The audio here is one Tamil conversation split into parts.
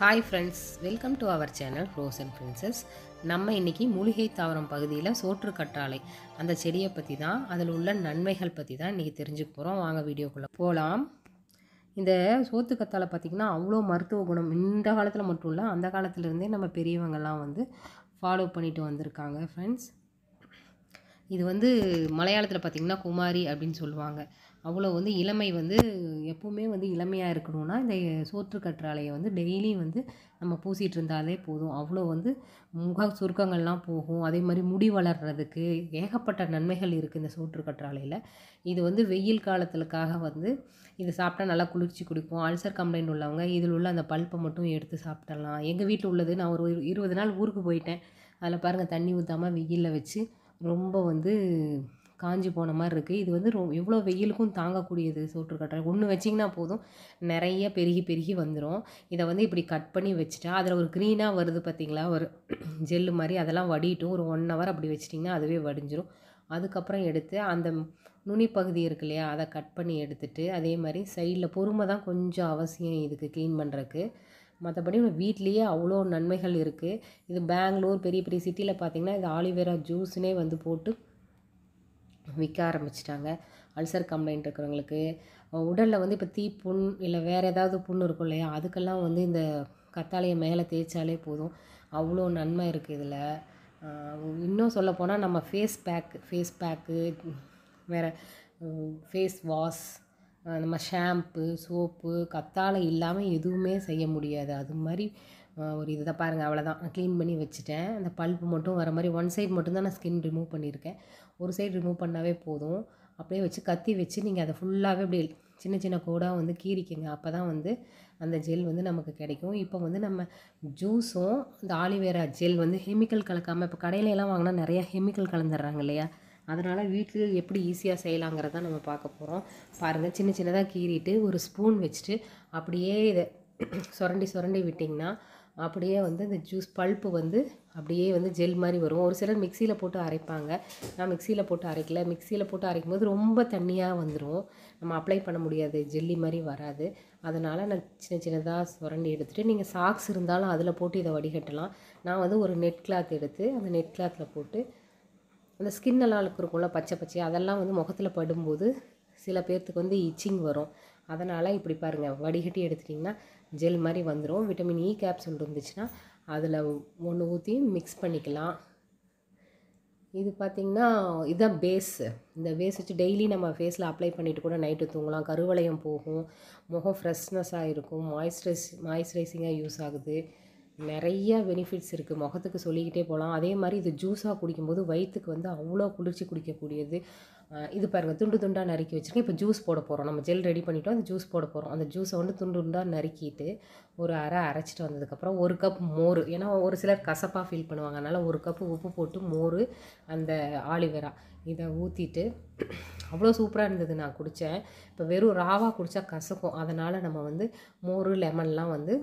hi friends welcome to our channel rose and princess நம்ம இன்றைக்கி மூலிகை தாவரம் பகுதியில் சோற்று கற்றாழை அந்த செடியை பற்றி தான் அதில் உள்ள நன்மைகள் பற்றி தான் இன்றைக்கி தெரிஞ்சுக்க போகிறோம் வாங்க வீடியோக்குள்ளே போகலாம் இந்த சோத்து கத்தாழை பார்த்திங்கன்னா அவ்வளோ மருத்துவ குணம் இந்த காலத்தில் மட்டும் இல்லை அந்த காலத்துலேருந்தே நம்ம பெரியவங்கள்லாம் வந்து ஃபாலோ பண்ணிட்டு வந்திருக்காங்க ஃப்ரெண்ட்ஸ் இது வந்து மலையாளத்தில் பார்த்திங்கன்னா குமாரி அப்படின்னு சொல்லுவாங்க அவ்வளோ வந்து இளமை வந்து எப்போவுமே வந்து இளமையாக இருக்கணும்னா இந்த சோற்று கற்றாழையை வந்து டெய்லியும் வந்து நம்ம பூசிகிட்டு இருந்தாலே போதும் அவ்வளோ வந்து முக சுருக்கங்கள்லாம் போகும் அதே மாதிரி முடி வளர்கிறதுக்கு ஏகப்பட்ட நன்மைகள் இருக்குது இந்த சோற்று கற்றாழையில் இது வந்து வெயில் காலத்துக்காக வந்து இதை சாப்பிட்டா நல்லா குளிர்ச்சி கொடுக்கும் அல்சர் கம்ப்ளைண்ட் உள்ளவங்க இதில் உள்ள அந்த பல்ப்பை மட்டும் எடுத்து சாப்பிடலாம் எங்கள் வீட்டில் உள்ளது நான் ஒரு இருபது நாள் ஊருக்கு போயிட்டேன் அதில் பாருங்கள் தண்ணி ஊற்றாமல் வெயிலில் வச்சு ரொம்ப வந்து காஞ்சி போன மாதிரி இருக்குது இது வந்து ரொ எவ்வளோ வெயிலுக்கும் தாங்கக்கூடியது சோற்றுக்கற்றாழை ஒன்று வச்சிங்கன்னா போதும் நிறைய பெருகி பெருகி வந்துடும் இதை வந்து இப்படி கட் பண்ணி வச்சுட்டா அதில் ஒரு க்ரீனாக வருது பார்த்திங்களா ஒரு ஜெல்லு மாதிரி அதெல்லாம் வடிட்டும் ஒரு ஒன் ஹவர் அப்படி வச்சிட்டிங்கன்னா அதுவே வடிஞ்சிரும் அதுக்கப்புறம் எடுத்து அந்த நுனி பகுதி இருக்கு இல்லையா அதை கட் பண்ணி எடுத்துகிட்டு அதே மாதிரி சைடில் பொறுமை தான் கொஞ்சம் அவசியம் இதுக்கு க்ளீன் பண்ணுறக்கு மற்றபடி வீட்லேயே அவ்வளோ நன்மைகள் இருக்குது இது பெங்களூர் பெரிய பெரிய சிட்டியில் பார்த்திங்கன்னா இது ஆலிவேரா ஜூஸ்னே வந்து போட்டு விற்க ஆரம்பிச்சிட்டாங்க அல்சர் கம்ப்ளைண்ட் இருக்கிறவங்களுக்கு உடலில் வந்து இப்போ தீ புண் இல்லை வேறு ஏதாவது புண் இருக்கும் இல்லையா அதுக்கெல்லாம் வந்து இந்த கத்தாழையை மேலே தேய்ச்சாலே போதும் அவ்வளோ நன்மை இருக்குது இதில் இன்னும் போனால் நம்ம ஃபேஸ் பேக்கு ஃபேஸ் பேக்கு வேறு ஃபேஸ் வாஷ் நம்ம ஷாம்பு சோப்பு கத்தாழை இல்லாமல் எதுவுமே செய்ய முடியாது அது மாதிரி ஒரு இதை பாருங்கள் அவ்வளோதான் க்ளீன் பண்ணி வச்சுட்டேன் அந்த பல்ப்பு மட்டும் வர மாதிரி ஒன் சைடு மட்டும்தான் நான் ஸ்கின் ரிமூவ் பண்ணியிருக்கேன் ஒரு சைடு ரிமூவ் பண்ணாவே போதும் அப்படியே வச்சு கத்தி வச்சு நீங்கள் அதை ஃபுல்லாகவே அப்படியே சின்ன சின்ன கோடாக வந்து கீறிக்கங்க அப்போ தான் வந்து அந்த ஜெல் வந்து நமக்கு கிடைக்கும் இப்போ வந்து நம்ம ஜூஸும் இந்த ஆலிவேரா ஜெல் வந்து கெமிக்கல் கலக்காமல் இப்போ கடையிலலாம் வாங்கினா நிறையா கெமிக்கல் கலந்துடுறாங்க இல்லையா அதனால் வீட்டில் எப்படி ஈஸியாக செய்யலாங்கிறத நம்ம பார்க்க போகிறோம் பாருங்கள் சின்ன சின்னதாக கீறிட்டு ஒரு ஸ்பூன் வச்சுட்டு அப்படியே இதை சுரண்டி சுரண்டி விட்டிங்கன்னா அப்படியே வந்து இந்த ஜூஸ் பல்ப்பு வந்து அப்படியே வந்து ஜெல் மாதிரி வரும் ஒரு சிலர் மிக்சியில் போட்டு அரைப்பாங்க நான் மிக்சியில் போட்டு அரைக்கல மிக்சியில் போட்டு அரைக்கும் போது ரொம்ப தண்ணியாக வந்துடும் நம்ம அப்ளை பண்ண முடியாது ஜெல்லி மாதிரி வராது அதனால் நான் சின்ன சின்னதாக சுரண்டி எடுத்துகிட்டு நீங்கள் சாக்ஸ் இருந்தாலும் அதில் போட்டு இதை வடிகட்டலாம் நான் வந்து ஒரு நெட் கிளாத் எடுத்து அந்த நெட் கிளாத்தில் போட்டு அந்த ஸ்கின் எல்லாம் இருக்கும்ல பச்சை பச்சை அதெல்லாம் வந்து முகத்தில் படும்போது சில பேர்த்துக்கு வந்து இச்சிங் வரும் அதனால் இப்படி பாருங்கள் வடிகட்டி எடுத்துட்டிங்கன்னா ஜெல் மாதிரி வந்துடும் விட்டமின் இ கேப்சூல் இருந்துச்சுன்னா அதில் ஒன்று ஊற்றி மிக்ஸ் பண்ணிக்கலாம் இது பார்த்திங்கன்னா இதுதான் பேஸ் இந்த பேஸ் வச்சு டெய்லி நம்ம ஃபேஸில் அப்ளை பண்ணிவிட்டு கூட நைட்டு தூங்கலாம் கருவளையம் போகும் முகம் ஃப்ரெஷ்னஸ்ஸாக இருக்கும் மாய்ஸ்சரைஸ் மாய்ஸ்சரைசிங்காக யூஸ் ஆகுது நிறைய பெனிஃபிட்ஸ் இருக்குது முகத்துக்கு சொல்லிக்கிட்டே போகலாம் அதே மாதிரி இது ஜூஸாக குடிக்கும்போது வயிற்றுக்கு வந்து அவ்வளோ குளிர்ச்சி குடிக்கக்கூடியது இது பாருங்கள் துண்டு துண்டாக நறுக்கி வச்சுருக்கேன் இப்போ ஜூஸ் போட போகிறோம் நம்ம ஜெல் ரெடி பண்ணிவிட்டோம் அந்த ஜூஸ் போட போகிறோம் அந்த ஜூஸை வந்து துண்டு துண்டாக நறுக்கிட்டு ஒரு அரை அரைச்சிட்டு வந்ததுக்கப்புறம் ஒரு கப் மோர் ஏன்னா ஒரு சிலர் கசப்பாக ஃபீல் பண்ணுவாங்க அதனால் ஒரு கப்பு உப்பு போட்டு மோர் அந்த ஆலிவேரா இதை ஊற்றிட்டு அவ்வளோ சூப்பராக இருந்தது நான் குடித்தேன் இப்போ வெறும் ராவாக குடித்தா கசக்கும் அதனால் நம்ம வந்து மோர் லெமன்லாம் வந்து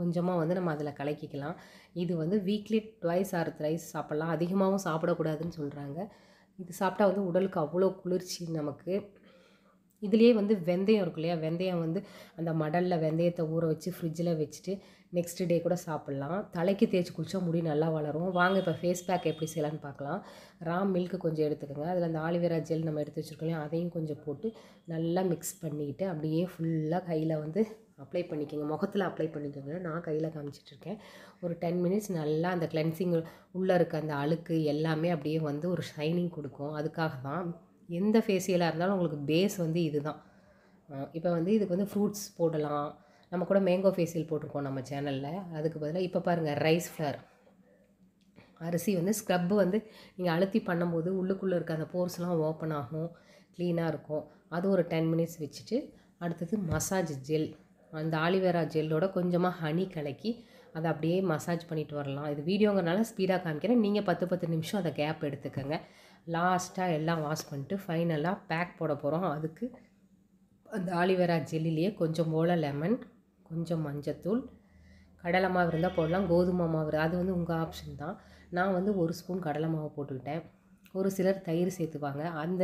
கொஞ்சமாக வந்து நம்ம அதில் கலக்கிக்கலாம் இது வந்து வீக்லி ட்வைஸ் ஆர் த்ரைஸ் சாப்பிட்லாம் அதிகமாகவும் சாப்பிடக்கூடாதுன்னு சொல்கிறாங்க இது சாப்பிட்டா வந்து உடலுக்கு அவ்வளோ குளிர்ச்சி நமக்கு இதுலேயே வந்து வெந்தயம் இருக்கு இல்லையா வெந்தயம் வந்து அந்த மடலில் வெந்தயத்தை ஊற வச்சு ஃப்ரிட்ஜில் வச்சுட்டு நெக்ஸ்ட் டே கூட சாப்பிட்லாம் தலைக்கு தேய்ச்சி குளிச்சா முடி நல்லா வளரும் வாங்க இப்போ ஃபேஸ் பேக் எப்படி செய்யலாம்னு பார்க்கலாம் ரா மில்க்கு கொஞ்சம் எடுத்துக்கோங்க அதில் அந்த ஆலிவேரா ஜெல் நம்ம எடுத்து வச்சுருக்கோம் அதையும் கொஞ்சம் போட்டு நல்லா மிக்ஸ் பண்ணிக்கிட்டு அப்படியே ஃபுல்லாக கையில் வந்து அப்ளை பண்ணிக்கோங்க முகத்தில் அப்ளை பண்ணிக்கோங்க நான் கையில் காமிச்சிட்ருக்கேன் ஒரு டென் மினிட்ஸ் நல்லா அந்த கிளென்சிங் உள்ளே இருக்க அந்த அழுக்கு எல்லாமே அப்படியே வந்து ஒரு ஷைனிங் கொடுக்கும் அதுக்காக தான் எந்த ஃபேஷியலாக இருந்தாலும் உங்களுக்கு பேஸ் வந்து இது தான் இப்போ வந்து இதுக்கு வந்து ஃப்ரூட்ஸ் போடலாம் நம்ம கூட மேங்கோ ஃபேஷியல் போட்டிருக்கோம் நம்ம சேனலில் அதுக்கு பதிலாக இப்போ பாருங்கள் ரைஸ் ஃப்ளவர் அரிசி வந்து ஸ்க்ரப்பு வந்து நீங்கள் அழுத்தி பண்ணும்போது உள்ளுக்குள்ளே இருக்க அந்த போர்ஸ்லாம் ஓப்பன் ஆகும் க்ளீனாக இருக்கும் அது ஒரு டென் மினிட்ஸ் வச்சுட்டு அடுத்தது மசாஜ் ஜெல் அந்த ஆலிவேரா ஜெல்லோட கொஞ்சமாக ஹனி கலக்கி அதை அப்படியே மசாஜ் பண்ணிட்டு வரலாம் இது வீடியோங்கிறனால ஸ்பீடாக காமிக்கிறேன் நீங்கள் பத்து பத்து நிமிஷம் அதை கேப் எடுத்துக்கோங்க லாஸ்ட்டாக எல்லாம் வாஷ் பண்ணிட்டு ஃபைனலாக பேக் போட போகிறோம் அதுக்கு அந்த ஆலிவேரா ஜெல்லிலேயே கொஞ்சம் போல் லெமன் கொஞ்சம் மஞ்சத்தூள் கடலை மாவு இருந்தால் போடலாம் கோதுமை மாவு அது வந்து உங்கள் ஆப்ஷன் தான் நான் வந்து ஒரு ஸ்பூன் கடலை மாவு போட்டுக்கிட்டேன் ஒரு சிலர் தயிர் சேர்த்துவாங்க அந்த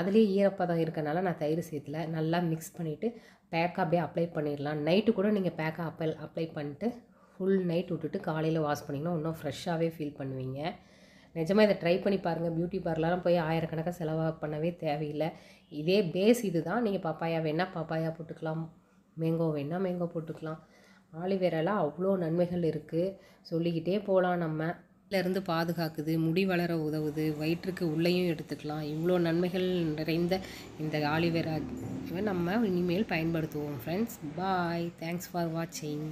அதுலேயே ஈரப்பதம் இருக்கனால நான் தயிர் சேர்த்துல நல்லா மிக்ஸ் பண்ணிவிட்டு பேக்காக அப்படியே அப்ளை பண்ணிடலாம் நைட்டு கூட நீங்கள் பேக்காக அப்ளை அப்ளை பண்ணிட்டு ஃபுல் நைட் விட்டுட்டு காலையில் வாஷ் பண்ணிங்கன்னா இன்னும் ஃப்ரெஷ்ஷாகவே ஃபீல் பண்ணுவீங்க நிஜமாக இதை ட்ரை பண்ணி பாருங்கள் பியூட்டி பார்லரெலாம் போய் ஆயிரக்கணக்காக செலவாக பண்ணவே தேவையில்லை இதே பேஸ் இது தான் நீங்கள் பப்பாயா வேணால் பாப்பாயா போட்டுக்கலாம் மேங்கோ வேணால் மேங்கோ போட்டுக்கலாம் ஆலிவேரெல்லாம் அவ்வளோ நன்மைகள் இருக்குது சொல்லிக்கிட்டே போகலாம் நம்ம இருந்து பாதுகாக்குது முடி வளர உதவுது வயிற்றுக்கு உள்ளேயும் எடுத்துக்கலாம் இவ்வளோ நன்மைகள் நிறைந்த இந்த ஆலிவேரா நம்ம இனிமேல் பயன்படுத்துவோம் ஃப்ரெண்ட்ஸ் பாய் தேங்க்ஸ் ஃபார் வாட்சிங்